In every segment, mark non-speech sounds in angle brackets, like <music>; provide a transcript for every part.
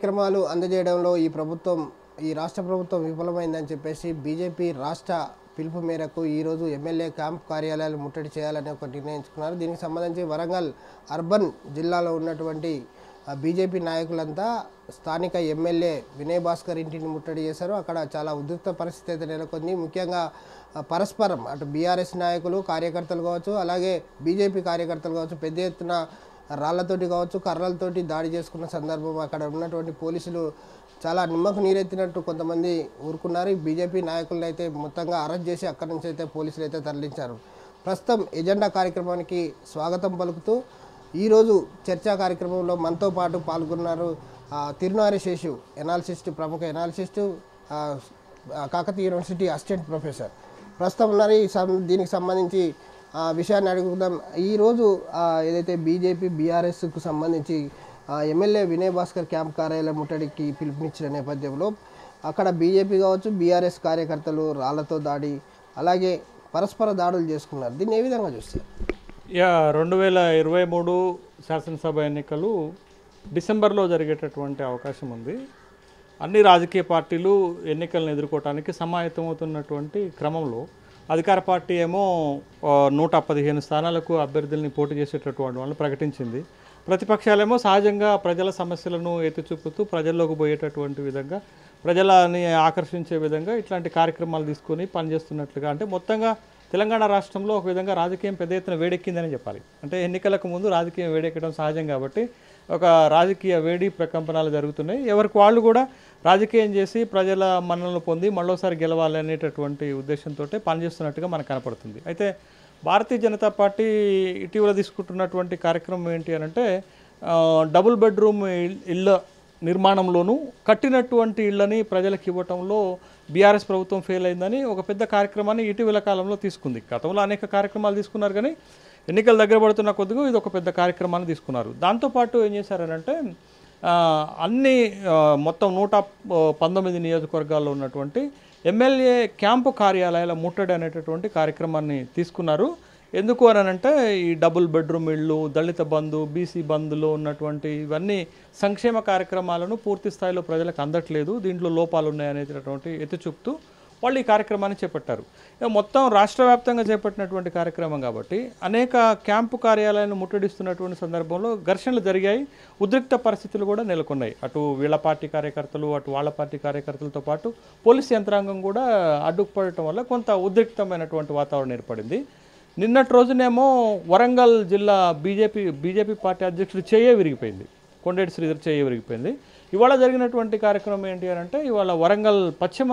కార్యక్రమాలు అందజేయడంలో ఈ ప్రభుత్వం ఈ రాష్ట్ర ప్రభుత్వం విఫలమైందని చెప్పేసి బీజేపీ రాష్ట్ర పిలుపు మేరకు ఈరోజు ఎమ్మెల్యే క్యాంప్ కార్యాలయాలు ముట్టడి చేయాలని ఒక నిర్ణయించుకున్నారు దీనికి సంబంధించి వరంగల్ అర్బన్ జిల్లాలో ఉన్నటువంటి బీజేపీ నాయకులంతా స్థానిక ఎమ్మెల్యే వినయ్ భాస్కర్ ఇంటిని ముట్టడి చేశారు అక్కడ చాలా ఉద్రిక్త పరిస్థితి అయితే నెలకొంది ముఖ్యంగా పరస్పరం అటు బీఆర్ఎస్ నాయకులు కార్యకర్తలు కావచ్చు అలాగే బీజేపీ కార్యకర్తలు కావచ్చు పెద్ద ఎత్తున రాళ్లతోటి కావచ్చు కర్రలతోటి దాడి చేసుకున్న సందర్భం అక్కడ ఉన్నటువంటి పోలీసులు చాలా నిమ్మకు నీరెత్తినట్టు కొంతమంది ఊరుకున్నారు బీజేపీ నాయకులను అయితే మొత్తంగా అరెస్ట్ చేసి అక్కడి నుంచి అయితే పోలీసులు అయితే తరలించారు ప్రస్తుతం ఎజెండా కార్యక్రమానికి స్వాగతం పలుకుతూ ఈరోజు చర్చా కార్యక్రమంలో మనతో పాటు పాల్గొన్నారు తిరునారి శేషు ఎనాలిసిస్ట్ ప్రముఖ analyst Kakatiya university assistant professor ప్రస్తుతం ఉన్నారు దీనికి సంబంధించి ఆ విషయాన్ని అడుగుదాం ఈరోజు ఏదైతే బీజేపీ బీఆర్ఎస్కు సంబంధించి ఎమ్మెల్యే వినయ్ భాస్కర్ క్యాంప్ కార్యాలయం ముట్టడికి పిలుపునిచ్చిన నేపథ్యంలో అక్కడ బీజేపీ కావచ్చు బీఆర్ఎస్ కార్యకర్తలు రాళ్లతో దాడి అలాగే పరస్పర దాడులు చేసుకున్నారు దీన్ని ఏ విధంగా చూస్తారు యా రెండు వేల ఇరవై మూడు శాసనసభ ఎన్నికలు డిసెంబర్లో జరిగేటటువంటి అవకాశం ఉంది అన్ని రాజకీయ పార్టీలు ఎన్నికలను ఎదుర్కోవటానికి సమాయత్తమవుతున్నటువంటి క్రమంలో అధికార పార్టీ ఏమో నూట పదిహేను స్థానాలకు అభ్యర్థుల్ని పోటీ చేసేటటువంటి వాళ్ళని ప్రకటించింది ప్రతిపక్షాలేమో సహజంగా ప్రజల సమస్యలను ఎత్తి చూపుతూ ప్రజల్లోకి పోయేటటువంటి విధంగా ప్రజలని ఆకర్షించే విధంగా ఇట్లాంటి కార్యక్రమాలు తీసుకొని పనిచేస్తున్నట్లుగా అంటే మొత్తంగా తెలంగాణ రాష్ట్రంలో ఒక విధంగా రాజకీయం పెద్ద ఎత్తున వేడెక్కిందని చెప్పాలి అంటే ఎన్నికలకు ముందు రాజకీయం వేడెక్కడం సహజం కాబట్టి ఒక రాజకీయ వేడి ప్రకంపనలు జరుగుతున్నాయి ఎవరికి వాళ్ళు కూడా రాజకీయం చేసి ప్రజల మన్నలను పొంది మళ్ళోసారి గెలవాలి అనేటటువంటి ఉద్దేశంతో పనిచేస్తున్నట్టుగా మనకు కనపడుతుంది అయితే భారతీయ జనతా పార్టీ ఇటీవల తీసుకుంటున్నటువంటి కార్యక్రమం ఏంటి అనంటే డబుల్ బెడ్రూమ్ ఇళ్ళ నిర్మాణంలోనూ కట్టినటువంటి ఇళ్ళని ప్రజలకు ఇవ్వటంలో బీఆర్ఎస్ ప్రభుత్వం ఫెయిల్ అయిందని ఒక పెద్ద కార్యక్రమాన్ని ఇటీవల కాలంలో తీసుకుంది గతంలో అనేక కార్యక్రమాలు తీసుకున్నారు కానీ ఎన్నికలు దగ్గర పడుతున్న కొద్దిగా ఇది ఒక పెద్ద కార్యక్రమాన్ని తీసుకున్నారు దాంతోపాటు ఏం చేశారనంటే అన్ని మొత్తం నూట పంతొమ్మిది నియోజకవర్గాల్లో ఉన్నటువంటి ఎమ్మెల్యే క్యాంపు కార్యాలయాల ముట్టడి అనేటటువంటి కార్యక్రమాన్ని తీసుకున్నారు ఎందుకు అంటే ఈ డబుల్ బెడ్రూమ్ ఇళ్ళు దళిత బంధు బీసీ బంధులో ఉన్నటువంటి ఇవన్నీ సంక్షేమ కార్యక్రమాలను పూర్తి స్థాయిలో ప్రజలకు అందట్లేదు దీంట్లో లోపాలు ఉన్నాయనేటటువంటి ఎత్తి చూపుతూ వాళ్ళు ఈ కార్యక్రమాన్ని చేపట్టారు మొత్తం రాష్ట్ర వ్యాప్తంగా చేపట్టినటువంటి కార్యక్రమం కాబట్టి అనేక క్యాంపు కార్యాలయాలను ముట్టడిస్తున్నటువంటి సందర్భంలో ఘర్షణలు జరిగాయి ఉద్రిక్త పరిస్థితులు కూడా నెలకొన్నాయి అటు వీళ్ళ పార్టీ కార్యకర్తలు అటు వాళ్ళ పార్టీ కార్యకర్తలతో పాటు పోలీస్ యంత్రాంగం కూడా అడ్డుకుపడటం వల్ల కొంత ఉద్రిక్తమైనటువంటి వాతావరణం ఏర్పడింది నిన్నటి రోజునేమో వరంగల్ జిల్లా బీజేపీ బీజేపీ పార్టీ అధ్యక్షుడు చేయే విరిగిపోయింది కొండేటి శ్రీధర్ చేయ విరిగిపోయింది ఇవాళ జరిగినటువంటి కార్యక్రమం ఏంటి అని అంటే ఇవాళ వరంగల్ పశ్చిమ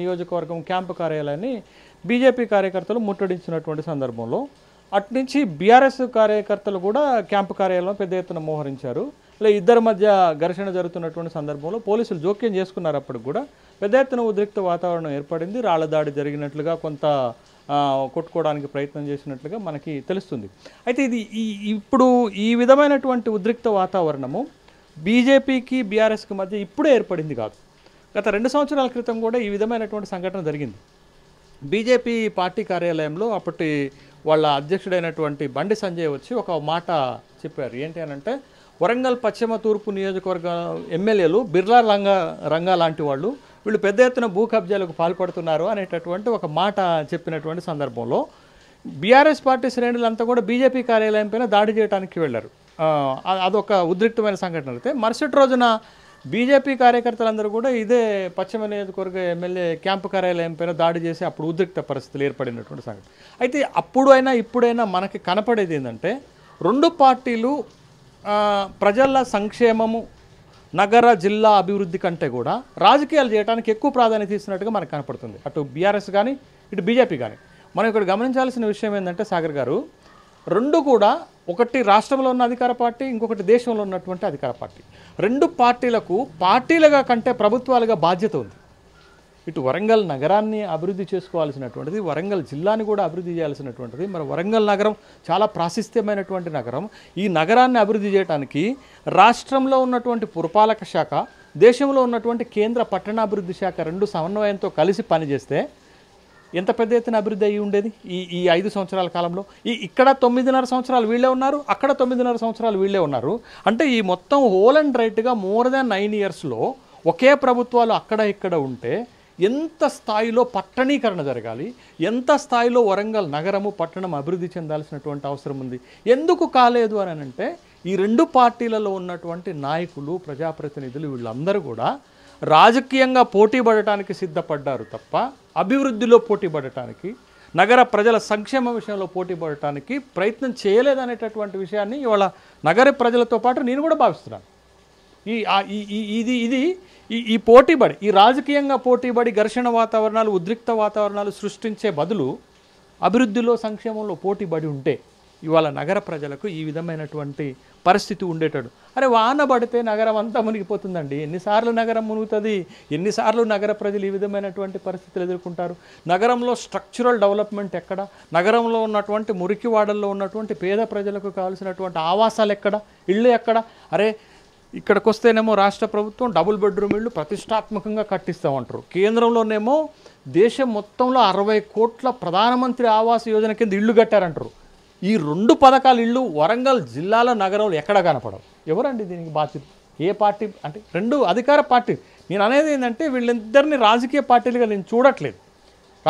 నియోజకవర్గం క్యాంపు కార్యాలయాన్ని బీజేపీ కార్యకర్తలు ముట్టడించినటువంటి సందర్భంలో అట్నుంచి బీఆర్ఎస్ కార్యకర్తలు కూడా క్యాంపు కార్యాలయం పెద్ద ఎత్తున మోహరించారు ఇలా ఇద్దరి మధ్య ఘర్షణ జరుగుతున్నటువంటి సందర్భంలో పోలీసులు జోక్యం చేసుకున్నారు అప్పటికి కూడా పెద్ద ఎత్తున ఉద్రిక్త వాతావరణం ఏర్పడింది రాళ్ల దాడి జరిగినట్లుగా కొంత కొట్టుకోవడానికి ప్రయత్నం చేసినట్లుగా మనకి తెలుస్తుంది అయితే ఇది ఈ ఇప్పుడు ఈ విధమైనటువంటి ఉద్రిక్త వాతావరణము బీజేపీకి బీఆర్ఎస్కి మధ్య ఇప్పుడే ఏర్పడింది కాదు గత రెండు సంవత్సరాల క్రితం కూడా ఈ విధమైనటువంటి సంఘటన జరిగింది బీజేపీ పార్టీ కార్యాలయంలో అప్పటి వాళ్ళ అధ్యక్షుడైనటువంటి బండి సంజయ్ వచ్చి ఒక మాట చెప్పారు ఏంటి అని అంటే వరంగల్ పశ్చిమ తూర్పు నియోజకవర్గ ఎమ్మెల్యేలు బిర్లా రంగా రంగా లాంటి వాళ్ళు వీళ్ళు పెద్ద ఎత్తున భూ కబ్జాలకు పాల్పడుతున్నారు అనేటటువంటి ఒక మాట చెప్పినటువంటి సందర్భంలో బీఆర్ఎస్ పార్టీ శ్రేణులంతా కూడా బీజేపీ కార్యాలయం పైన దాడి చేయడానికి వెళ్ళారు అదొక ఉద్రిక్తమైన సంఘటన అయితే మరుసటి రోజున బీజేపీ కార్యకర్తలందరూ కూడా ఇదే పశ్చిమ నియోజకవర్గ ఎమ్మెల్యే క్యాంపు కార్యాలయం పైన దాడి చేసి అప్పుడు ఉద్రిక్త పరిస్థితులు ఏర్పడినటువంటి సంఘటన అయితే అప్పుడు అయినా ఇప్పుడైనా మనకి కనపడేది ఏంటంటే రెండు పార్టీలు ప్రజల సంక్షేమము నగర జిల్లా అభివృద్ధి కంటే కూడా రాజకీయాలు చేయడానికి ఎక్కువ ప్రాధాన్యత ఇస్తున్నట్టుగా మనకు కనపడుతుంది అటు బీఆర్ఎస్ కానీ ఇటు బీజేపీ కానీ మనం ఇక్కడ గమనించాల్సిన విషయం ఏంటంటే సాగర్ గారు రెండు కూడా ఒకటి రాష్ట్రంలో ఉన్న అధికార పార్టీ ఇంకొకటి దేశంలో ఉన్నటువంటి అధికార పార్టీ రెండు పార్టీలకు పార్టీలుగా కంటే ప్రభుత్వాలుగా బాధ్యత ఉంది ఇటు వరంగల్ నగరాన్ని అభివృద్ధి చేసుకోవాల్సినటువంటిది వరంగల్ జిల్లాని కూడా అభివృద్ధి చేయాల్సినటువంటిది మరి వరంగల్ నగరం చాలా ప్రాశస్త్యమైనటువంటి నగరం ఈ నగరాన్ని అభివృద్ధి చేయడానికి రాష్ట్రంలో ఉన్నటువంటి పురపాలక శాఖ దేశంలో ఉన్నటువంటి కేంద్ర పట్టణాభివృద్ధి శాఖ రెండు సమన్వయంతో కలిసి పనిచేస్తే ఎంత పెద్ద ఎత్తున అభివృద్ధి అయ్యి ఉండేది ఈ ఈ ఐదు సంవత్సరాల కాలంలో ఈ ఇక్కడ తొమ్మిదిన్నర సంవత్సరాలు వీళ్ళే ఉన్నారు అక్కడ తొమ్మిదిన్నర సంవత్సరాలు వీళ్ళే ఉన్నారు అంటే ఈ మొత్తం హోల్ అండ్ రైట్గా మోర్ దాన్ నైన్ ఇయర్స్లో ఒకే ప్రభుత్వాలు అక్కడ ఇక్కడ ఉంటే ఎంత స్థాయిలో పట్టణీకరణ జరగాలి ఎంత స్థాయిలో వరంగల్ నగరము పట్టణం అభివృద్ధి చెందాల్సినటువంటి అవసరం ఉంది ఎందుకు కాలేదు అని అంటే ఈ రెండు పార్టీలలో ఉన్నటువంటి నాయకులు ప్రజాప్రతినిధులు వీళ్ళందరూ కూడా రాజకీయంగా పోటీ పడటానికి సిద్ధపడ్డారు తప్ప అభివృద్ధిలో పోటీ పడటానికి నగర ప్రజల సంక్షేమ విషయంలో పోటీ పడటానికి ప్రయత్నం చేయలేదనేటటువంటి విషయాన్ని ఇవాళ నగర ప్రజలతో పాటు నేను కూడా భావిస్తున్నాను ఈ ఇది ఇది ఈ ఈ పోటీబడి ఈ రాజకీయంగా పోటీబడి ఘర్షణ వాతావరణాలు ఉద్రిక్త వాతావరణాలు సృష్టించే బదులు అభివృద్ధిలో సంక్షేమంలో పోటీబడి ఉంటే ఇవాళ నగర ప్రజలకు ఈ విధమైనటువంటి పరిస్థితి ఉండేటాడు అరే వాన పడితే నగరం అంతా మునిగిపోతుందండి ఎన్నిసార్లు నగరం మునుగుతుంది ఎన్నిసార్లు నగర ప్రజలు ఈ విధమైనటువంటి పరిస్థితులు ఎదుర్కొంటారు నగరంలో స్ట్రక్చరల్ డెవలప్మెంట్ ఎక్కడ నగరంలో ఉన్నటువంటి మురికివాడల్లో ఉన్నటువంటి పేద ప్రజలకు కావాల్సినటువంటి ఆవాసాలు ఎక్కడ ఇళ్ళు ఎక్కడ అరే ఇక్కడికి వస్తేనేమో రాష్ట్ర ప్రభుత్వం డబుల్ బెడ్రూమ్ ఇళ్ళు ప్రతిష్టాత్మకంగా కట్టిస్తామంటారు కేంద్రంలోనేమో దేశం మొత్తంలో అరవై కోట్ల ప్రధానమంత్రి ఆవాస్ యోజన కింద ఇళ్ళు కట్టారంటారు ఈ రెండు పథకాల ఇళ్ళు వరంగల్ జిల్లాల నగరంలో ఎక్కడ కనపడవు ఎవరండి దీనికి బాధ్యత ఏ పార్టీ అంటే రెండు అధికార పార్టీ నేను అనేది ఏంటంటే వీళ్ళిద్దరిని రాజకీయ పార్టీలుగా నేను చూడట్లేదు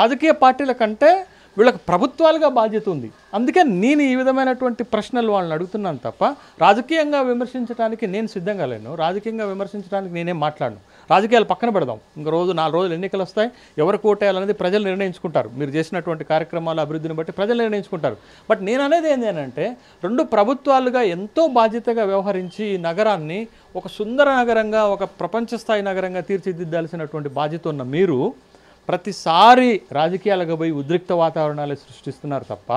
రాజకీయ పార్టీల కంటే వీళ్ళకి ప్రభుత్వాలుగా బాధ్యత ఉంది అందుకే నేను ఈ విధమైనటువంటి ప్రశ్నలు వాళ్ళని అడుగుతున్నాను తప్ప రాజకీయంగా విమర్శించడానికి నేను సిద్ధంగా లేను రాజకీయంగా విమర్శించడానికి నేనేం మాట్లాడను రాజకీయాలు పక్కన పెడదాం ఇంక రోజు నాలుగు రోజులు ఎన్నికలు వస్తాయి ఎవరు కోటేయాలనేది ప్రజలు నిర్ణయించుకుంటారు మీరు చేసినటువంటి కార్యక్రమాల అభివృద్ధిని బట్టి ప్రజలు నిర్ణయించుకుంటారు బట్ నేను అనేది ఏంటంటే రెండు ప్రభుత్వాలుగా ఎంతో బాధ్యతగా వ్యవహరించి ఈ నగరాన్ని ఒక సుందర నగరంగా ఒక ప్రపంచ స్థాయి నగరంగా తీర్చిదిద్దాల్సినటువంటి బాధ్యత ఉన్న మీరు ప్రతిసారి రాజకీయాలకు పోయి ఉద్రిక్త వాతావరణాలు సృష్టిస్తున్నారు తప్ప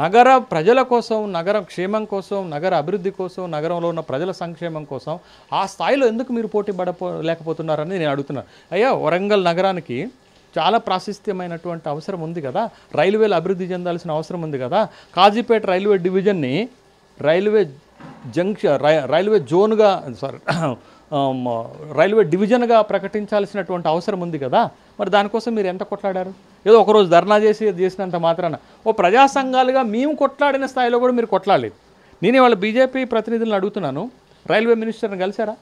నగర ప్రజల కోసం నగర క్షేమం కోసం నగర అభివృద్ధి కోసం నగరంలో ఉన్న ప్రజల సంక్షేమం కోసం ఆ స్థాయిలో ఎందుకు మీరు పోటీ పడపో లేకపోతున్నారని నేను అడుగుతున్నాను అయ్యా వరంగల్ నగరానికి చాలా ప్రాశస్త్యమైనటువంటి అవసరం ఉంది కదా రైల్వేలు అభివృద్ధి చెందాల్సిన అవసరం ఉంది కదా కాజీపేట రైల్వే డివిజన్ని రైల్వే జంక్షన్ రైల్వే జోన్గా సారీ <clears throat> రైల్వే డివిజన్గా ప్రకటించాల్సినటువంటి అవసరం ఉంది కదా మరి దానికోసం మీరు ఎంత కొట్లాడారు ఏదో ఒకరోజు ధర్నా చేసి చేసినంత మాత్రాన ఓ ప్రజా సంఘాలుగా మేము కొట్లాడిన స్థాయిలో కూడా మీరు కొట్లాడలేదు నేనే వాళ్ళ బీజేపీ ప్రతినిధులను అడుగుతున్నాను రైల్వే మినిస్టర్ని కలిశారా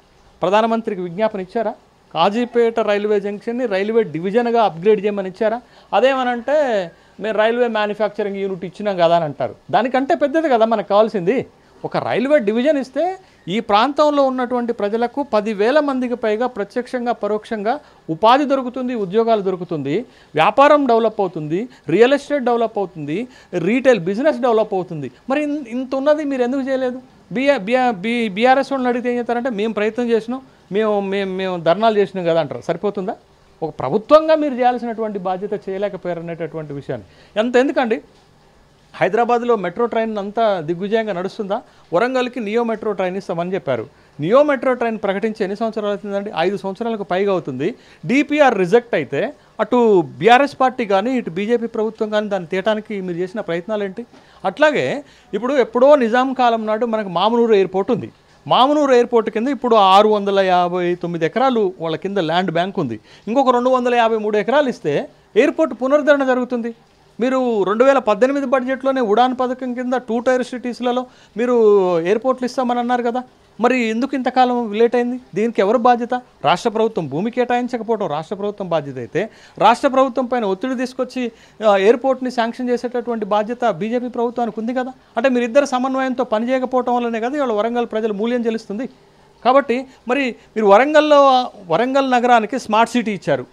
ప్రధానమంత్రికి విజ్ఞాపన ఇచ్చారా కాజీపేట రైల్వే జంక్షన్ని రైల్వే డివిజన్గా అప్గ్రేడ్ చేయమని ఇచ్చారా అదేమనంటే మేము రైల్వే మ్యానుఫ్యాక్చరింగ్ యూనిట్ ఇచ్చినాం కదా అని అంటారు దానికంటే పెద్దది కదా మనకు కావాల్సింది ఒక రైల్వే డివిజన్ ఇస్తే ఈ ప్రాంతంలో ఉన్నటువంటి ప్రజలకు పదివేల మందికి పైగా ప్రత్యక్షంగా పరోక్షంగా ఉపాధి దొరుకుతుంది ఉద్యోగాలు దొరుకుతుంది వ్యాపారం డెవలప్ అవుతుంది రియల్ ఎస్టేట్ డెవలప్ అవుతుంది రీటైల్ బిజినెస్ డెవలప్ అవుతుంది మరి ఇంత ఉన్నది మీరు ఎందుకు చేయలేదు బిఆర్ బిఆర్ బి బీఆర్ఎస్ వాళ్ళని అడిగితే ఏం చేస్తారంటే మేము ప్రయత్నం చేసినాం మేము మేము మేము ధర్నాలు చేసినాం కదా అంటారు సరిపోతుందా ఒక ప్రభుత్వంగా మీరు చేయాల్సినటువంటి బాధ్యత అనేటటువంటి విషయాన్ని ఎంత ఎందుకండి హైదరాబాద్లో మెట్రో ట్రైన్ అంతా దిగ్విజయంగా నడుస్తుందా వరంగల్కి నియో మెట్రో ట్రైన్ ఇస్తామని చెప్పారు నియో మెట్రో ట్రైన్ ప్రకటించి ఎన్ని సంవత్సరాలు అవుతుందండి ఐదు సంవత్సరాలకు పైగా అవుతుంది డిపిఆర్ రిజెక్ట్ అయితే అటు బీఆర్ఎస్ పార్టీ కానీ ఇటు బీజేపీ ప్రభుత్వం కానీ దాన్ని తీయటానికి మీరు చేసిన ప్రయత్నాలు ఏంటి అట్లాగే ఇప్పుడు ఎప్పుడో నిజాం కాలం నాడు మనకు మామూలు ఎయిర్పోర్ట్ ఉంది మామనూరు ఎయిర్పోర్ట్ కింద ఇప్పుడు ఆరు వందల యాభై తొమ్మిది ఎకరాలు వాళ్ళ కింద ల్యాండ్ బ్యాంక్ ఉంది ఇంకొక రెండు వందల యాభై మూడు ఎకరాలు ఇస్తే ఎయిర్పోర్ట్ పునరుద్ధరణ జరుగుతుంది మీరు రెండు వేల పద్దెనిమిది బడ్జెట్లోనే ఉడాన్ పథకం కింద టూ టైర్ సిటీస్లలో మీరు ఎయిర్పోర్ట్లు ఇస్తామని అన్నారు కదా మరి ఎందుకు ఇంతకాలం లేట్ అయింది దీనికి ఎవరు బాధ్యత రాష్ట్ర ప్రభుత్వం భూమి కేటాయించకపోవడం రాష్ట్ర ప్రభుత్వం బాధ్యత అయితే రాష్ట్ర ప్రభుత్వం పైన ఒత్తిడి తీసుకొచ్చి ఎయిర్పోర్ట్ని శాంక్షన్ చేసేటటువంటి బాధ్యత బీజేపీ ప్రభుత్వానికి ఉంది కదా అంటే మీరు ఇద్దరు సమన్వయంతో పనిచేయకపోవడం వల్లనే కదా ఇవాళ వరంగల్ ప్రజలు మూల్యం చెల్లిస్తుంది కాబట్టి మరి మీరు వరంగల్లో వరంగల్ నగరానికి స్మార్ట్ సిటీ ఇచ్చారు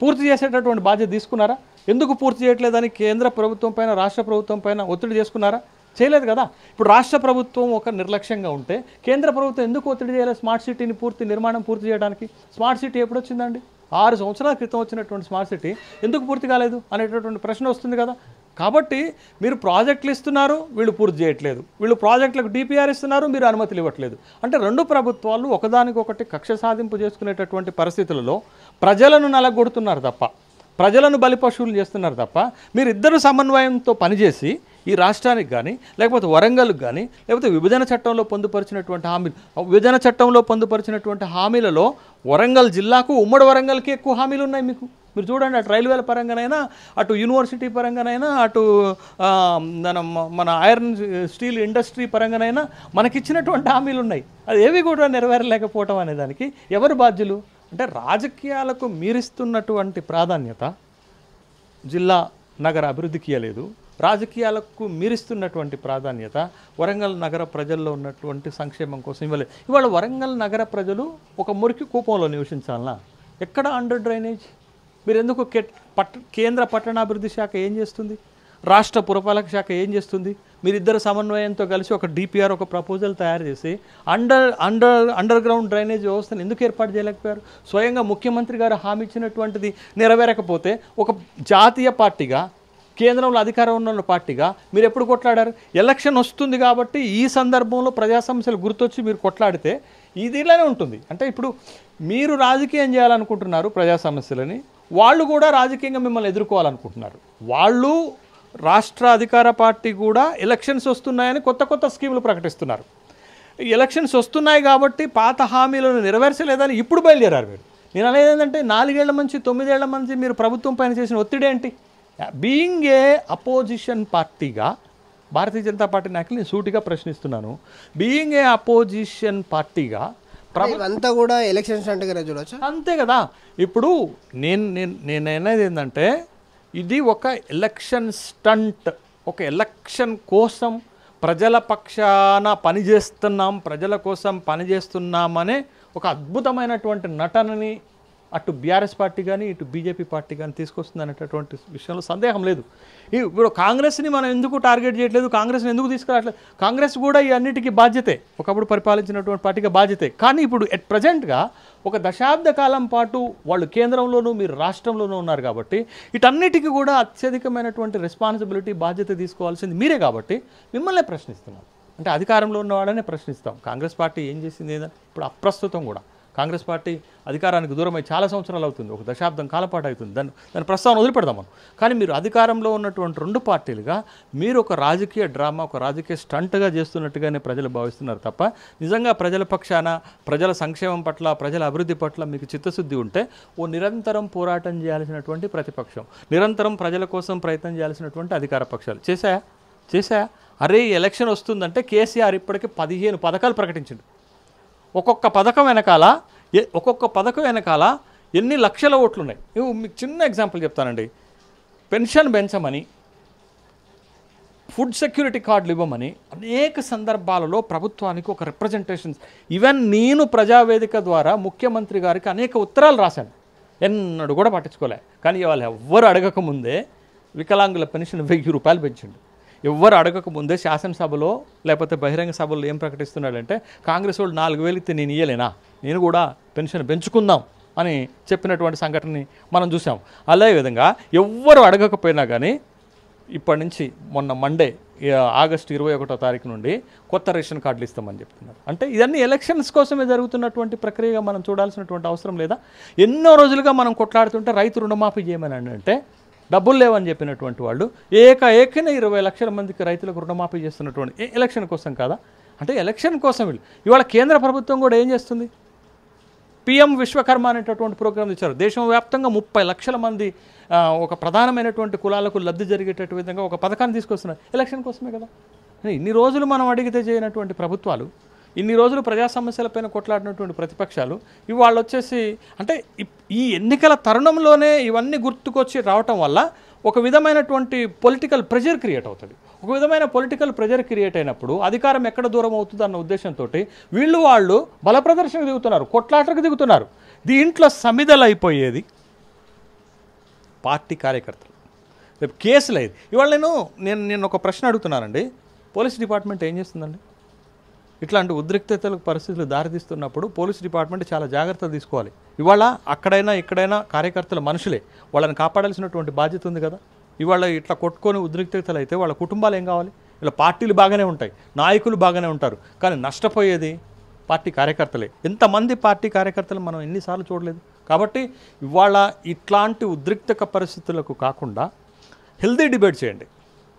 పూర్తి చేసేటటువంటి బాధ్యత తీసుకున్నారా ఎందుకు పూర్తి అని కేంద్ర ప్రభుత్వం పైన రాష్ట్ర ప్రభుత్వం పైన ఒత్తిడి చేసుకున్నారా చేయలేదు కదా ఇప్పుడు రాష్ట్ర ప్రభుత్వం ఒక నిర్లక్ష్యంగా ఉంటే కేంద్ర ప్రభుత్వం ఎందుకు ఒత్తిడి చేయలేదు స్మార్ట్ సిటీని పూర్తి నిర్మాణం పూర్తి చేయడానికి స్మార్ట్ సిటీ ఎప్పుడు వచ్చిందండి ఆరు సంవత్సరాల క్రితం వచ్చినటువంటి స్మార్ట్ సిటీ ఎందుకు పూర్తి కాలేదు అనేటటువంటి ప్రశ్న వస్తుంది కదా కాబట్టి మీరు ప్రాజెక్టులు ఇస్తున్నారు వీళ్ళు పూర్తి చేయట్లేదు వీళ్ళు ప్రాజెక్టులకు డిపిఆర్ ఇస్తున్నారు మీరు అనుమతులు ఇవ్వట్లేదు అంటే రెండు ప్రభుత్వాలు ఒకదానికొకటి కక్ష సాధింపు చేసుకునేటటువంటి పరిస్థితులలో ప్రజలను నలగొడుతున్నారు తప్ప ప్రజలను బలిపశువులు చేస్తున్నారు తప్ప మీరిద్దరు సమన్వయంతో పనిచేసి ఈ రాష్ట్రానికి కానీ లేకపోతే వరంగల్కి కానీ లేకపోతే విభజన చట్టంలో పొందుపరిచినటువంటి హామీ విభజన చట్టంలో పొందుపరిచినటువంటి హామీలలో వరంగల్ జిల్లాకు ఉమ్మడి వరంగల్కి ఎక్కువ హామీలు ఉన్నాయి మీకు మీరు చూడండి అటు రైల్వేల పరంగానైనా అటు యూనివర్సిటీ పరంగానైనా అటు మన మన ఐరన్ స్టీల్ ఇండస్ట్రీ పరంగానైనా మనకిచ్చినటువంటి హామీలు ఉన్నాయి అది ఏవి కూడా నెరవేరలేకపోవటం అనేదానికి ఎవరు బాధ్యులు అంటే రాజకీయాలకు మీరిస్తున్నటువంటి ప్రాధాన్యత జిల్లా నగర అభివృద్ధికి ఇవ్వలేదు రాజకీయాలకు మీరిస్తున్నటువంటి ప్రాధాన్యత వరంగల్ నగర ప్రజల్లో ఉన్నటువంటి సంక్షేమం కోసం ఇవ్వలేదు ఇవాళ వరంగల్ నగర ప్రజలు ఒక మురికి కూపంలో నివసించాలనా ఎక్కడ అండర్ డ్రైనేజ్ మీరు ఎందుకు కేంద్ర పట్టణాభివృద్ధి శాఖ ఏం చేస్తుంది రాష్ట్ర పురపాలక శాఖ ఏం చేస్తుంది మీరిద్దరు సమన్వయంతో కలిసి ఒక డిపిఆర్ ఒక ప్రపోజల్ తయారు చేసి under under underground drainage వ్యవస్థను ఎందుకు ఏర్పాటు చేయలేకపోయారు స్వయంగా ముఖ్యమంత్రి గారు హామీ ఇచ్చినటువంటిది నెరవేరకపోతే ఒక జాతీయ పార్టీగా కేంద్రంలో అధికారం ఉన్న పార్టీగా మీరు ఎప్పుడు కొట్లాడారు ఎలక్షన్ వస్తుంది కాబట్టి ఈ సందర్భంలో ప్రజా సమస్యలు గుర్తొచ్చి మీరు కొట్లాడితే ఇది ఇలానే ఉంటుంది అంటే ఇప్పుడు మీరు రాజకీయం చేయాలనుకుంటున్నారు ప్రజా సమస్యలని వాళ్ళు కూడా రాజకీయంగా మిమ్మల్ని ఎదుర్కోవాలనుకుంటున్నారు వాళ్ళు రాష్ట్ర అధికార పార్టీ కూడా ఎలక్షన్స్ వస్తున్నాయని కొత్త కొత్త స్కీములు ప్రకటిస్తున్నారు ఎలక్షన్స్ వస్తున్నాయి కాబట్టి పాత హామీలను నెరవేర్చలేదని ఇప్పుడు బయలుదేరారు మీరు నేను అనేది ఏంటంటే నాలుగేళ్ల మంచి తొమ్మిదేళ్ల మంచి మీరు ప్రభుత్వం పైన చేసిన ఒత్తిడి ఏంటి బీయింగ్ ఏ అపోజిషన్ పార్టీగా భారతీయ జనతా పార్టీ నాయకులు నేను సూటిగా ప్రశ్నిస్తున్నాను బీయింగ్ ఏ అపోజిషన్ పార్టీగా అంతా కూడా ఎలక్షన్స్ అంటే చూడవచ్చు అంతే కదా ఇప్పుడు నేను నేను నేను అనేది ఏంటంటే ఇది ఒక ఎలక్షన్ స్టంట్ ఒక ఎలక్షన్ కోసం ప్రజల పక్షాన పనిచేస్తున్నాం ప్రజల కోసం పనిచేస్తున్నామనే ఒక అద్భుతమైనటువంటి నటనని అటు బీఆర్ఎస్ పార్టీ కానీ ఇటు బీజేపీ పార్టీ కానీ తీసుకొస్తుంది అనేటటువంటి విషయంలో సందేహం లేదు ఇప్పుడు కాంగ్రెస్ని మనం ఎందుకు టార్గెట్ చేయట్లేదు కాంగ్రెస్ని ఎందుకు తీసుకురావట్లేదు కాంగ్రెస్ కూడా ఈ అన్నిటికీ బాధ్యతే ఒకప్పుడు పరిపాలించినటువంటి పార్టీగా బాధ్యతే కానీ ఇప్పుడు ఎట్ ప్రజెంట్గా ఒక దశాబ్ద కాలం పాటు వాళ్ళు కేంద్రంలోనూ మీరు రాష్ట్రంలోనూ ఉన్నారు కాబట్టి ఇటన్నిటికీ కూడా అత్యధికమైనటువంటి రెస్పాన్సిబిలిటీ బాధ్యత తీసుకోవాల్సింది మీరే కాబట్టి మిమ్మల్నే ప్రశ్నిస్తున్నారు అంటే అధికారంలో ఉన్న వాళ్ళనే ప్రశ్నిస్తాం కాంగ్రెస్ పార్టీ ఏం చేసింది ఏదని ఇప్పుడు అప్రస్తుతం కూడా కాంగ్రెస్ పార్టీ అధికారానికి దూరమై చాలా సంవత్సరాలు అవుతుంది ఒక దశాబ్దం కాలపాటు అవుతుంది దాని దాని ప్రస్తావన వదిలిపెడదాం మనం కానీ మీరు అధికారంలో ఉన్నటువంటి రెండు పార్టీలుగా మీరు ఒక రాజకీయ డ్రామా ఒక రాజకీయ స్టంట్గా చేస్తున్నట్టుగానే ప్రజలు భావిస్తున్నారు తప్ప నిజంగా ప్రజల పక్షాన ప్రజల సంక్షేమం పట్ల ప్రజల అభివృద్ధి పట్ల మీకు చిత్తశుద్ధి ఉంటే ఓ నిరంతరం పోరాటం చేయాల్సినటువంటి ప్రతిపక్షం నిరంతరం ప్రజల కోసం ప్రయత్నం చేయాల్సినటువంటి అధికార పక్షాలు చేశాయా చేశాయా అరే ఎలక్షన్ వస్తుందంటే కేసీఆర్ ఇప్పటికే పదిహేను పథకాలు ప్రకటించింది ఒక్కొక్క పథకం వెనకాల ఒక్కొక్క పథకం వెనకాల ఎన్ని లక్షల ఓట్లు ఉన్నాయి మీకు చిన్న ఎగ్జాంపుల్ చెప్తానండి పెన్షన్ పెంచమని ఫుడ్ సెక్యూరిటీ కార్డులు ఇవ్వమని అనేక సందర్భాలలో ప్రభుత్వానికి ఒక రిప్రజెంటేషన్స్ ఈవెన్ నేను ప్రజావేదిక ద్వారా ముఖ్యమంత్రి గారికి అనేక ఉత్తరాలు రాశాను ఎన్నడూ కూడా పట్టించుకోలే కానీ వాళ్ళు ఎవ్వరు అడగకముందే వికలాంగుల పెన్షన్ వెయ్యి రూపాయలు పెంచండి ఎవరు అడగకముందే శాసనసభలో లేకపోతే బహిరంగ సభలో ఏం ప్రకటిస్తున్నాడంటే కాంగ్రెస్ వాళ్ళు నాలుగు వేలు ఇస్తే నేను ఇయ్యలేనా నేను కూడా పెన్షన్ పెంచుకుందాం అని చెప్పినటువంటి సంఘటనని మనం చూసాం అదేవిధంగా ఎవ్వరు అడగకపోయినా కానీ ఇప్పటి నుంచి మొన్న మండే ఆగస్టు ఇరవై ఒకటో తారీఖు నుండి కొత్త రేషన్ కార్డులు ఇస్తామని చెప్తున్నారు అంటే ఇదన్నీ ఎలక్షన్స్ కోసమే జరుగుతున్నటువంటి ప్రక్రియగా మనం చూడాల్సినటువంటి అవసరం లేదా ఎన్నో రోజులుగా మనం కొట్లాడుతుంటే రైతు రుణమాఫీ చేయమని అంటే డబ్బులు లేవని చెప్పినటువంటి వాళ్ళు ఏక ఇరవై లక్షల మందికి రైతులకు రుణమాఫీ చేస్తున్నటువంటి ఎలక్షన్ కోసం కాదా అంటే ఎలక్షన్ కోసం వీళ్ళు ఇవాళ కేంద్ర ప్రభుత్వం కూడా ఏం చేస్తుంది పిఎం విశ్వకర్మ అనేటటువంటి ప్రోగ్రాం ఇచ్చారు దేశవ్యాప్తంగా ముప్పై లక్షల మంది ఒక ప్రధానమైనటువంటి కులాలకు లబ్ధి జరిగేటట్టు విధంగా ఒక పథకాన్ని తీసుకొస్తున్నారు ఎలక్షన్ కోసమే కదా ఇన్ని రోజులు మనం అడిగితే చేయనటువంటి ప్రభుత్వాలు ఇన్ని రోజులు ప్రజా సమస్యల పైన కొట్లాడినటువంటి ప్రతిపక్షాలు ఇవాళ వచ్చేసి అంటే ఈ ఎన్నికల తరుణంలోనే ఇవన్నీ గుర్తుకొచ్చి రావటం వల్ల ఒక విధమైనటువంటి పొలిటికల్ ప్రెజర్ క్రియేట్ అవుతుంది ఒక విధమైన పొలిటికల్ ప్రెజర్ క్రియేట్ అయినప్పుడు అధికారం ఎక్కడ దూరం అవుతుంది అన్న ఉద్దేశంతో వీళ్ళు వాళ్ళు బల ప్రదర్శనకు దిగుతున్నారు కొట్లాటకు దిగుతున్నారు దీంట్లో అయిపోయేది పార్టీ కార్యకర్తలు రేపు కేసులు అయ్యేది ఇవాళ నేను నేను నేను ఒక ప్రశ్న అడుగుతున్నానండి పోలీస్ డిపార్ట్మెంట్ ఏం చేస్తుందండి ఇట్లాంటి ఉద్రిక్తతలకు పరిస్థితులు దారితీస్తున్నప్పుడు పోలీస్ డిపార్ట్మెంట్ చాలా జాగ్రత్త తీసుకోవాలి ఇవాళ అక్కడైనా ఇక్కడైనా కార్యకర్తల మనుషులే వాళ్ళని కాపాడాల్సినటువంటి బాధ్యత ఉంది కదా ఇవాళ ఇట్లా కొట్టుకొని ఉద్రిక్తతలు అయితే వాళ్ళ కుటుంబాలు ఏం కావాలి ఇలా పార్టీలు బాగానే ఉంటాయి నాయకులు బాగానే ఉంటారు కానీ నష్టపోయేది పార్టీ కార్యకర్తలే ఎంతమంది పార్టీ కార్యకర్తలు మనం ఎన్నిసార్లు చూడలేదు కాబట్టి ఇవాళ ఇట్లాంటి ఉద్రిక్తక పరిస్థితులకు కాకుండా హెల్దీ డిబేట్ చేయండి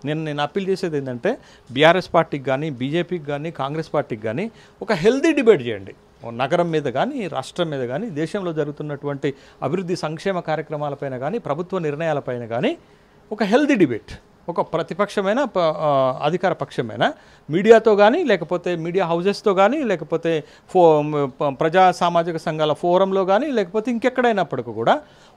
నేను నేను అప్పీల్ చేసేది ఏంటంటే బీఆర్ఎస్ పార్టీకి కానీ బీజేపీకి కానీ కాంగ్రెస్ పార్టీకి కానీ ఒక హెల్దీ డిబేట్ చేయండి నగరం మీద కానీ రాష్ట్రం మీద కానీ దేశంలో జరుగుతున్నటువంటి అభివృద్ధి సంక్షేమ కార్యక్రమాలపైన కానీ ప్రభుత్వ నిర్ణయాలపైన కానీ ఒక హెల్దీ డిబేట్ ఒక ప్రతిపక్షమైన అధికార పక్షమైన మీడియాతో కానీ లేకపోతే మీడియా హౌజెస్తో కానీ లేకపోతే ఫో ప్రజా సామాజిక సంఘాల ఫోరంలో కానీ లేకపోతే ఇంకెక్కడైనప్పటికీ కూడా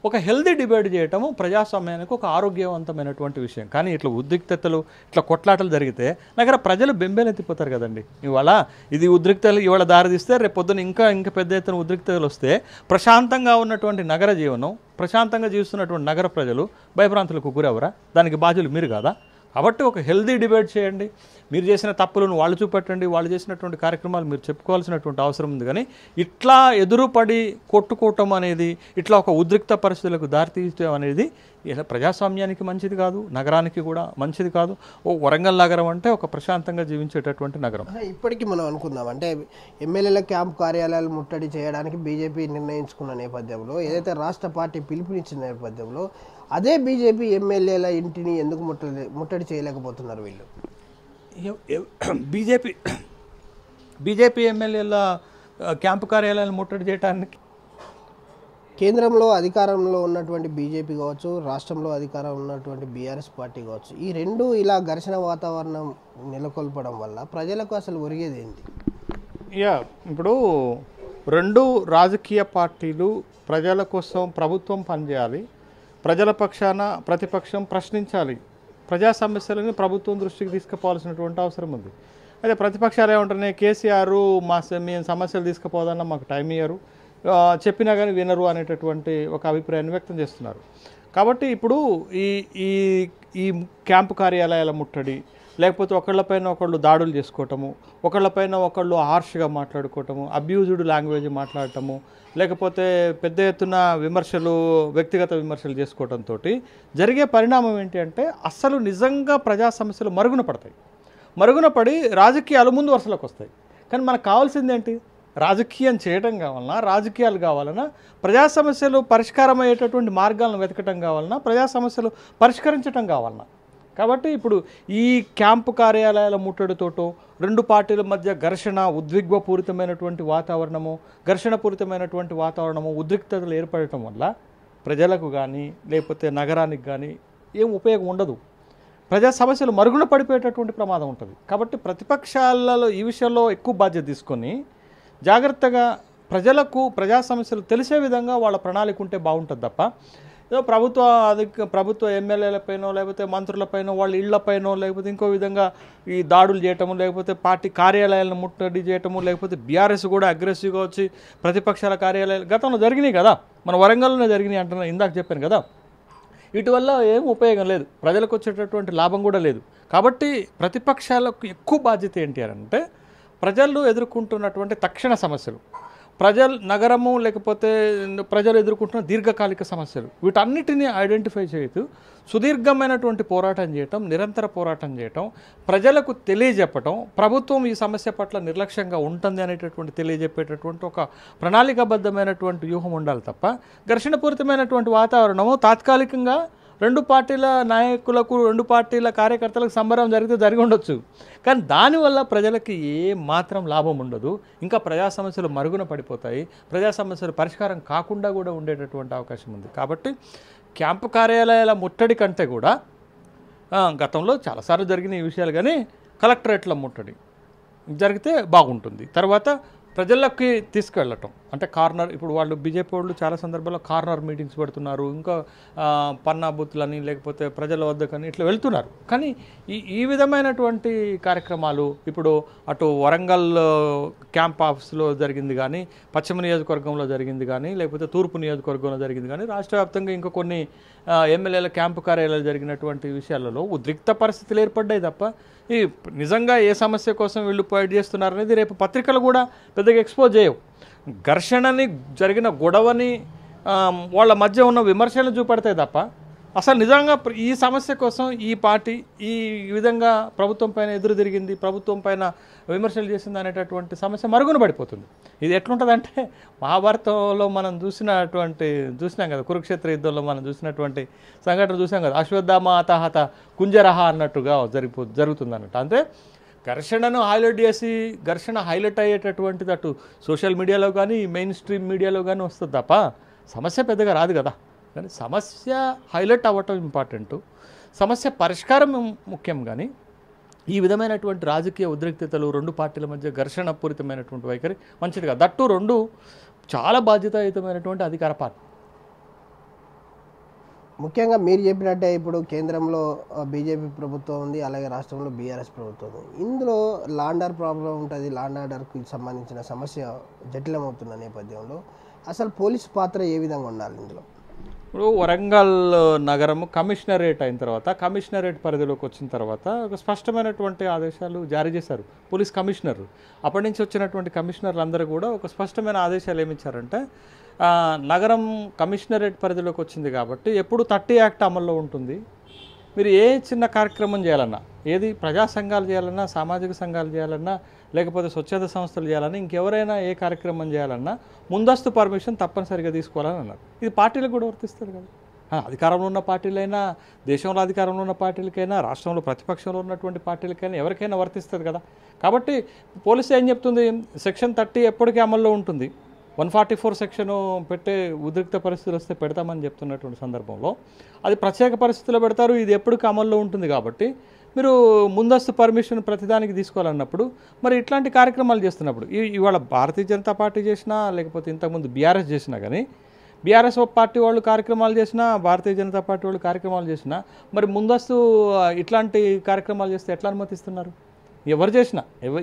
ఒక హెల్దీ డిబేట్ చేయటము ప్రజాస్వామ్యానికి ఒక ఆరోగ్యవంతమైనటువంటి విషయం కానీ ఇట్లా ఉద్రిక్తతలు ఇట్లా కొట్లాటలు జరిగితే నగర ప్రజలు బెంబేలెత్తిపోతారు కదండి ఇవాళ ఇది ఉద్రిక్తలు ఇవాళ దారితీస్తే రేపు పొద్దున ఇంకా ఇంకా పెద్ద ఎత్తున ఉద్రిక్తతలు వస్తే ప్రశాంతంగా ఉన్నటువంటి నగర జీవనం ప్రశాంతంగా జీవిస్తున్నటువంటి నగర ప్రజలు భయభ్రాంతులకు గురవరా దానికి బాధ్యులు మీరు కాదా కాబట్టి ఒక హెల్దీ డిబేట్ చేయండి మీరు చేసిన తప్పులను వాళ్ళు చూపెట్టండి వాళ్ళు చేసినటువంటి కార్యక్రమాలు మీరు చెప్పుకోవాల్సినటువంటి అవసరం ఉంది కానీ ఇట్లా ఎదురుపడి కొట్టుకోవటం అనేది ఇట్లా ఒక ఉద్రిక్త పరిస్థితులకు దారితీయటం అనేది ఇలా ప్రజాస్వామ్యానికి మంచిది కాదు నగరానికి కూడా మంచిది కాదు ఓ వరంగల్ నగరం అంటే ఒక ప్రశాంతంగా జీవించేటటువంటి నగరం ఇప్పటికీ మనం అనుకుందాం అంటే ఎమ్మెల్యేల క్యాంప్ కార్యాలయాలు ముట్టడి చేయడానికి బీజేపీ నిర్ణయించుకున్న నేపథ్యంలో ఏదైతే రాష్ట్ర పార్టీ పిలుపునిచ్చిన నేపథ్యంలో అదే బీజేపీ ఎమ్మెల్యేల ఇంటిని ఎందుకు ముట్టలే ముట్టడి చేయలేకపోతున్నారు వీళ్ళు <clears throat> బీజేపీ <clears throat> బీజేపీ ఎమ్మెల్యేల క్యాంపు కార్యాలయాలు ముట్టడి చేయడానికి కేంద్రంలో అధికారంలో ఉన్నటువంటి బీజేపీ కావచ్చు రాష్ట్రంలో అధికారం ఉన్నటువంటి బీఆర్ఎస్ పార్టీ కావచ్చు ఈ రెండు ఇలా ఘర్షణ వాతావరణం నెలకొల్పడం వల్ల ప్రజలకు అసలు ఒరిగేది ఏంటి యా ఇప్పుడు రెండు రాజకీయ పార్టీలు ప్రజల కోసం ప్రభుత్వం పనిచేయాలి ప్రజల పక్షాన ప్రతిపక్షం ప్రశ్నించాలి ప్రజా సమస్యలను ప్రభుత్వం దృష్టికి తీసుకుపోవాల్సినటువంటి అవసరం ఉంది అయితే ప్రతిపక్షాలు ఏమంటున్నాయి కేసీఆర్ మా మేము సమస్యలు తీసుకుపోదన్న మాకు టైం ఇయ్యరు చెప్పినా కానీ వినరు అనేటటువంటి ఒక అభిప్రాయాన్ని వ్యక్తం చేస్తున్నారు కాబట్టి ఇప్పుడు ఈ ఈ ఈ క్యాంపు కార్యాలయాల ముట్టడి లేకపోతే ఒకళ్ళపైన ఒకళ్ళు దాడులు చేసుకోవటము ఒకళ్ళపైన ఒకళ్ళు హార్ష్గా మాట్లాడుకోవటము అబ్యూజ్డ్ లాంగ్వేజ్ మాట్లాడటము లేకపోతే పెద్ద ఎత్తున విమర్శలు వ్యక్తిగత విమర్శలు చేసుకోవడంతో జరిగే పరిణామం ఏంటి అంటే అస్సలు నిజంగా ప్రజా సమస్యలు మరుగున పడతాయి మరుగున పడి రాజకీయాలు ముందు వరుసలోకి వస్తాయి కానీ మనకు కావాల్సింది ఏంటి రాజకీయం చేయడం కావాలన్నా రాజకీయాలు కావాలన్నా ప్రజా సమస్యలు పరిష్కారమయ్యేటటువంటి మార్గాలను వెతకటం కావాలన్నా ప్రజా సమస్యలు పరిష్కరించడం కావాలన్నా కాబట్టి ఇప్పుడు ఈ క్యాంపు కార్యాలయాల ముట్టడితోటో రెండు పార్టీల మధ్య ఘర్షణ ఉద్విగ్వపూరితమైనటువంటి వాతావరణము ఘర్షణపూరితమైనటువంటి వాతావరణము ఉద్రిక్తతలు ఏర్పడటం వల్ల ప్రజలకు కానీ లేకపోతే నగరానికి కానీ ఏం ఉపయోగం ఉండదు ప్రజా సమస్యలు మరుగున పడిపోయేటటువంటి ప్రమాదం ఉంటుంది కాబట్టి ప్రతిపక్షాలలో ఈ విషయంలో ఎక్కువ బాధ్యత తీసుకొని జాగ్రత్తగా ప్రజలకు ప్రజా సమస్యలు తెలిసే విధంగా వాళ్ళ ప్రణాళిక ఉంటే బాగుంటుంది తప్ప ఏదో ప్రభుత్వ అధిక ప్రభుత్వ ఎమ్మెల్యేలపైనో లేకపోతే మంత్రులపైనో వాళ్ళ ఇళ్లపైనో లేకపోతే ఇంకో విధంగా ఈ దాడులు చేయటము లేకపోతే పార్టీ కార్యాలయాలను ముట్టడి చేయటము లేకపోతే బీఆర్ఎస్ కూడా అగ్రెసివ్గా వచ్చి ప్రతిపక్షాల కార్యాలయాలు గతంలో జరిగినాయి కదా మన వరంగల్లోనే జరిగినాయి అంటున్నా ఇందాక చెప్పాను కదా వీటివల్ల ఏం ఉపయోగం లేదు ప్రజలకు వచ్చేటటువంటి లాభం కూడా లేదు కాబట్టి ప్రతిపక్షాలకు ఎక్కువ బాధ్యత ఏంటి అంటే ప్రజలు ఎదుర్కొంటున్నటువంటి తక్షణ సమస్యలు ప్రజలు నగరము లేకపోతే ప్రజలు ఎదుర్కొంటున్న దీర్ఘకాలిక సమస్యలు వీటన్నిటిని ఐడెంటిఫై చేయటం సుదీర్ఘమైనటువంటి పోరాటం చేయటం నిరంతర పోరాటం చేయటం ప్రజలకు తెలియజెప్పటం ప్రభుత్వం ఈ సమస్య పట్ల నిర్లక్ష్యంగా ఉంటుంది అనేటటువంటి తెలియజెప్పేటటువంటి ఒక ప్రణాళికాబద్ధమైనటువంటి వ్యూహం ఉండాలి తప్ప ఘర్షణపూరితమైనటువంటి వాతావరణము తాత్కాలికంగా రెండు పార్టీల నాయకులకు రెండు పార్టీల కార్యకర్తలకు సంబరం జరిగితే జరిగి ఉండొచ్చు కానీ దానివల్ల ప్రజలకి ఏ మాత్రం లాభం ఉండదు ఇంకా ప్రజా సమస్యలు మరుగున పడిపోతాయి ప్రజా సమస్యలు పరిష్కారం కాకుండా కూడా ఉండేటటువంటి అవకాశం ఉంది కాబట్టి క్యాంపు కార్యాలయాల ముట్టడి కంటే కూడా గతంలో చాలాసార్లు జరిగిన ఈ విషయాలు కానీ కలెక్టరేట్ల ముట్టడి జరిగితే బాగుంటుంది తర్వాత ప్రజలకి తీసుకెళ్ళటం అంటే కార్నర్ ఇప్పుడు వాళ్ళు బీజేపీ వాళ్ళు చాలా సందర్భాల్లో కార్నర్ మీటింగ్స్ పెడుతున్నారు ఇంకా పన్నా బూత్లని లేకపోతే ప్రజల వద్దకని ఇట్లా వెళ్తున్నారు కానీ ఈ ఈ విధమైనటువంటి కార్యక్రమాలు ఇప్పుడు అటు వరంగల్ క్యాంప్ ఆఫీస్లో జరిగింది కానీ పశ్చిమ నియోజకవర్గంలో జరిగింది కానీ లేకపోతే తూర్పు నియోజకవర్గంలో జరిగింది కానీ రాష్ట్ర వ్యాప్తంగా ఇంకా కొన్ని ఎమ్మెల్యేల క్యాంపు కార్యాలయాలు జరిగినటువంటి విషయాలలో ఉద్రిక్త పరిస్థితులు ఏర్పడ్డాయి తప్ప ఈ నిజంగా ఏ సమస్య కోసం వీళ్ళు పోయిట్ చేస్తున్నారనేది రేపు పత్రికలు కూడా పెద్దగా ఎక్స్పోజ్ చేయవు ఘర్షణని జరిగిన గొడవని వాళ్ళ మధ్య ఉన్న విమర్శలను చూపెడతాయి తప్ప అసలు నిజంగా ఈ సమస్య కోసం ఈ పార్టీ ఈ విధంగా ప్రభుత్వం పైన ఎదురు తిరిగింది ప్రభుత్వం పైన విమర్శలు చేసింది అనేటటువంటి సమస్య మరుగున పడిపోతుంది ఇది ఎట్లుంటుందంటే మహాభారతంలో మనం చూసినటువంటి చూసినాం కదా కురుక్షేత్ర యుద్ధంలో మనం చూసినటువంటి సంఘటన చూసాం కదా అశ్వత్థామ హతాహత కుంజరహ అన్నట్టుగా జరిగిపో జరుగుతుంది అన్నట్టు అంటే ఘర్షణను హైలైట్ చేసి ఘర్షణ హైలైట్ అయ్యేటటువంటిది అటు సోషల్ మీడియాలో కానీ మెయిన్ స్ట్రీమ్ మీడియాలో కానీ వస్తుంది తప్ప సమస్య పెద్దగా రాదు కదా కానీ సమస్య హైలైట్ అవ్వటం ఇంపార్టెంట్ సమస్య పరిష్కారం ముఖ్యం కానీ ఈ విధమైనటువంటి రాజకీయ ఉద్రిక్తతలు రెండు పార్టీల మధ్య ఘర్షణ పూరితమైనటువంటి వైఖరి మంచిది కాదు దట్టు రెండు చాలా బాధ్యతాయుతమైనటువంటి అధికార పార్టీ ముఖ్యంగా మీరు చెప్పినట్టే ఇప్పుడు కేంద్రంలో బీజేపీ ప్రభుత్వం ఉంది అలాగే రాష్ట్రంలో బీఆర్ఎస్ ప్రభుత్వం ఉంది ఇందులో లాండర్ ప్రాబ్లం ఉంటుంది ఆర్డర్కి సంబంధించిన సమస్య జటిలమవుతున్న నేపథ్యంలో అసలు పోలీసు పాత్ర ఏ విధంగా ఉండాలి ఇందులో ఇప్పుడు వరంగల్ నగరం కమిషనరేట్ అయిన తర్వాత కమిషనరేట్ పరిధిలోకి వచ్చిన తర్వాత ఒక స్పష్టమైనటువంటి ఆదేశాలు జారీ చేశారు పోలీస్ కమిషనర్ అప్పటి నుంచి వచ్చినటువంటి కమిషనర్లు అందరూ కూడా ఒక స్పష్టమైన ఆదేశాలు ఏమిచ్చారంటే నగరం కమిషనరేట్ పరిధిలోకి వచ్చింది కాబట్టి ఎప్పుడు థర్టీ యాక్ట్ అమల్లో ఉంటుంది మీరు ఏ చిన్న కార్యక్రమం చేయాలన్నా ఏది ప్రజా సంఘాలు చేయాలన్నా సామాజిక సంఘాలు చేయాలన్నా లేకపోతే స్వచ్ఛంద సంస్థలు చేయాలన్నా ఇంకెవరైనా ఏ కార్యక్రమం చేయాలన్నా ముందస్తు పర్మిషన్ తప్పనిసరిగా తీసుకోవాలని అన్నారు ఇది పార్టీలకు కూడా వర్తిస్తారు కదా అధికారంలో ఉన్న పార్టీలైనా దేశంలో అధికారంలో ఉన్న పార్టీలకైనా రాష్ట్రంలో ప్రతిపక్షంలో ఉన్నటువంటి పార్టీలకైనా ఎవరికైనా వర్తిస్తుంది కదా కాబట్టి పోలీసు ఏం చెప్తుంది సెక్షన్ థర్టీ ఎప్పటికీ అమల్లో ఉంటుంది వన్ ఫార్టీ ఫోర్ సెక్షన్ పెట్టే ఉద్రిక్త పరిస్థితులు వస్తే పెడతామని చెప్తున్నటువంటి సందర్భంలో అది ప్రత్యేక పరిస్థితుల్లో పెడతారు ఇది ఎప్పటికీ అమల్లో ఉంటుంది కాబట్టి మీరు ముందస్తు పర్మిషన్ ప్రతిదానికి తీసుకోవాలన్నప్పుడు మరి ఇట్లాంటి కార్యక్రమాలు చేస్తున్నప్పుడు ఇవాళ భారతీయ జనతా పార్టీ చేసినా లేకపోతే ఇంతకుముందు బీఆర్ఎస్ చేసినా కానీ బీఆర్ఎస్ పార్టీ వాళ్ళు కార్యక్రమాలు చేసినా భారతీయ జనతా పార్టీ వాళ్ళు కార్యక్రమాలు చేసినా మరి ముందస్తు ఇట్లాంటి కార్యక్రమాలు చేస్తే ఎట్లా అనుమతిస్తున్నారు ఎవరు చేసినా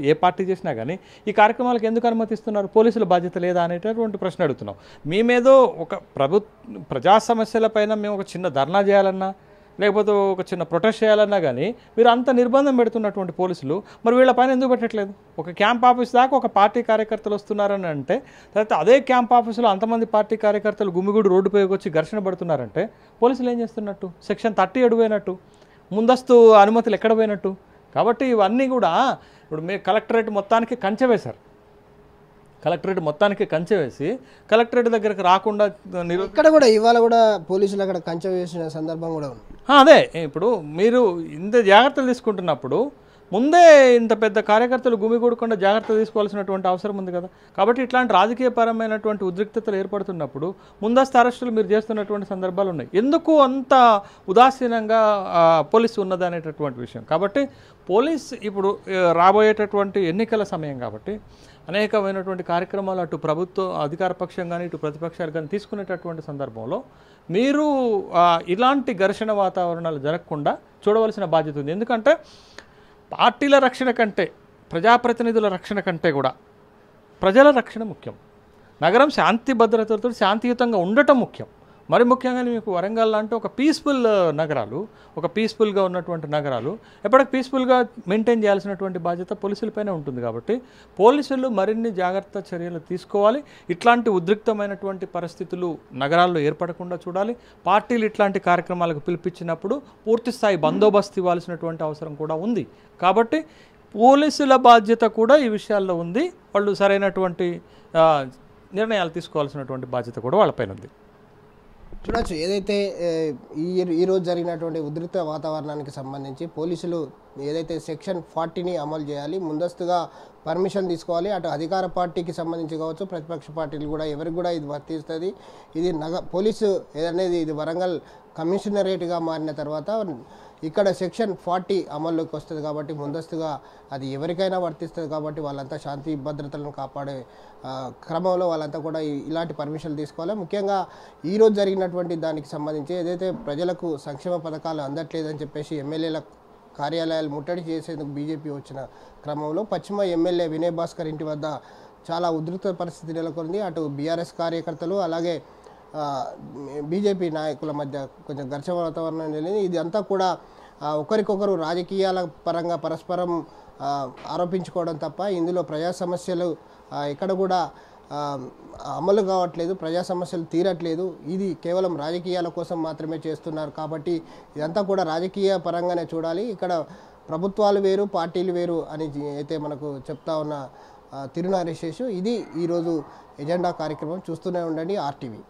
ఏ పార్టీ చేసినా కానీ ఈ కార్యక్రమాలకు ఎందుకు అనుమతిస్తున్నారు పోలీసుల బాధ్యత లేదా అనేటటువంటి ప్రశ్న అడుగుతున్నాం మేమేదో ఒక ప్రభు ప్రజా సమస్యలపైన మేము ఒక చిన్న ధర్నా చేయాలన్నా లేకపోతే ఒక చిన్న ప్రొటెస్ట్ చేయాలన్నా కానీ మీరు అంత నిర్బంధం పెడుతున్నటువంటి పోలీసులు మరి వీళ్ళ పైన ఎందుకు పెట్టట్లేదు ఒక క్యాంప్ ఆఫీస్ దాకా ఒక పార్టీ కార్యకర్తలు వస్తున్నారని అంటే తర్వాత అదే క్యాంప్ ఆఫీసులో అంతమంది పార్టీ కార్యకర్తలు గుమిగూడు రోడ్డుపై వచ్చి ఘర్షణ పడుతున్నారంటే పోలీసులు ఏం చేస్తున్నట్టు సెక్షన్ థర్టీ ఏడు పోయినట్టు ముందస్తు అనుమతులు ఎక్కడ పోయినట్టు కాబట్టి ఇవన్నీ కూడా ఇప్పుడు మీ కలెక్టరేట్ మొత్తానికి కంచె వేశారు కలెక్టరేట్ మొత్తానికి కంచె వేసి కలెక్టరేట్ దగ్గరకు రాకుండా ఇక్కడ కూడా ఇవాళ కూడా పోలీసులు అక్కడ కంచె వేసిన సందర్భం కూడా ఉంది అదే ఇప్పుడు మీరు ఇంత జాగ్రత్తలు తీసుకుంటున్నప్పుడు ముందే ఇంత పెద్ద కార్యకర్తలు గుమిగూడకుండా జాగ్రత్త తీసుకోవాల్సినటువంటి అవసరం ఉంది కదా కాబట్టి ఇట్లాంటి రాజకీయపరమైనటువంటి ఉద్రిక్తతలు ఏర్పడుతున్నప్పుడు ముందస్తు అరెస్టులు మీరు చేస్తున్నటువంటి సందర్భాలు ఉన్నాయి ఎందుకు అంత ఉదాసీనంగా పోలీసు ఉన్నదనేటటువంటి విషయం కాబట్టి పోలీస్ ఇప్పుడు రాబోయేటటువంటి ఎన్నికల సమయం కాబట్టి అనేకమైనటువంటి కార్యక్రమాలు అటు ప్రభుత్వం అధికార పక్షం కానీ ఇటు ప్రతిపక్షాలు కానీ తీసుకునేటటువంటి సందర్భంలో మీరు ఇలాంటి ఘర్షణ వాతావరణాలు జరగకుండా చూడవలసిన బాధ్యత ఉంది ఎందుకంటే పార్టీల రక్షణ కంటే ప్రజాప్రతినిధుల రక్షణ కంటే కూడా ప్రజల రక్షణ ముఖ్యం నగరం శాంతి భద్రతలతో శాంతియుతంగా ఉండటం ముఖ్యం మరి ముఖ్యంగా మీకు వరంగల్ లాంటి ఒక పీస్ఫుల్ uh, నగరాలు ఒక పీస్ఫుల్గా ఉన్నటువంటి నగరాలు ఎప్పటికి పీస్ఫుల్గా మెయింటైన్ చేయాల్సినటువంటి బాధ్యత పోలీసులపైనే ఉంటుంది కాబట్టి పోలీసులు మరిన్ని జాగ్రత్త చర్యలు తీసుకోవాలి ఇట్లాంటి ఉద్రిక్తమైనటువంటి పరిస్థితులు నగరాల్లో ఏర్పడకుండా చూడాలి పార్టీలు ఇట్లాంటి కార్యక్రమాలకు పిలిపించినప్పుడు పూర్తిస్థాయి బందోబస్తు ఇవ్వాల్సినటువంటి అవసరం కూడా ఉంది కాబట్టి పోలీసుల బాధ్యత కూడా ఈ విషయాల్లో ఉంది వాళ్ళు సరైనటువంటి నిర్ణయాలు తీసుకోవాల్సినటువంటి బాధ్యత కూడా వాళ్ళపైన ఉంది చూడొచ్చు ఏదైతే ఈ ఈరోజు జరిగినటువంటి ఉధృత వాతావరణానికి సంబంధించి పోలీసులు ఏదైతే సెక్షన్ ఫార్టీని అమలు చేయాలి ముందస్తుగా పర్మిషన్ తీసుకోవాలి అటు అధికార పార్టీకి సంబంధించి కావచ్చు ప్రతిపక్ష పార్టీలు కూడా ఎవరికి కూడా ఇది వర్తిస్తుంది ఇది నగ పోలీసు ఏదనేది ఇది వరంగల్ కమిషనరేట్గా మారిన తర్వాత ఇక్కడ సెక్షన్ ఫార్టీ అమల్లోకి వస్తుంది కాబట్టి ముందస్తుగా అది ఎవరికైనా వర్తిస్తుంది కాబట్టి వాళ్ళంతా శాంతి భద్రతలను కాపాడే క్రమంలో వాళ్ళంతా కూడా ఇలాంటి పర్మిషన్లు తీసుకోవాలి ముఖ్యంగా ఈరోజు జరిగినటువంటి దానికి సంబంధించి ఏదైతే ప్రజలకు సంక్షేమ పథకాలు అందట్లేదని చెప్పేసి ఎమ్మెల్యేల కార్యాలయాలు ముట్టడి చేసేందుకు బీజేపీ వచ్చిన క్రమంలో పశ్చిమ ఎమ్మెల్యే వినయ్ భాస్కర్ ఇంటి వద్ద చాలా ఉధృత పరిస్థితి నెలకొంది అటు బీఆర్ఎస్ కార్యకర్తలు అలాగే బీజేపీ నాయకుల మధ్య కొంచెం ఘర్షణ వాతావరణం జరిగింది ఇది అంతా కూడా ఒకరికొకరు రాజకీయాల పరంగా పరస్పరం ఆరోపించుకోవడం తప్ప ఇందులో ప్రజా సమస్యలు ఎక్కడ కూడా అమలు కావట్లేదు ప్రజా సమస్యలు తీరట్లేదు ఇది కేవలం రాజకీయాల కోసం మాత్రమే చేస్తున్నారు కాబట్టి ఇదంతా కూడా రాజకీయ పరంగానే చూడాలి ఇక్కడ ప్రభుత్వాలు వేరు పార్టీలు వేరు అని అయితే మనకు చెప్తా ఉన్న తిరునారేశేషు ఇది ఈరోజు ఎజెండా కార్యక్రమం చూస్తూనే ఉండండి ఆర్టీవీ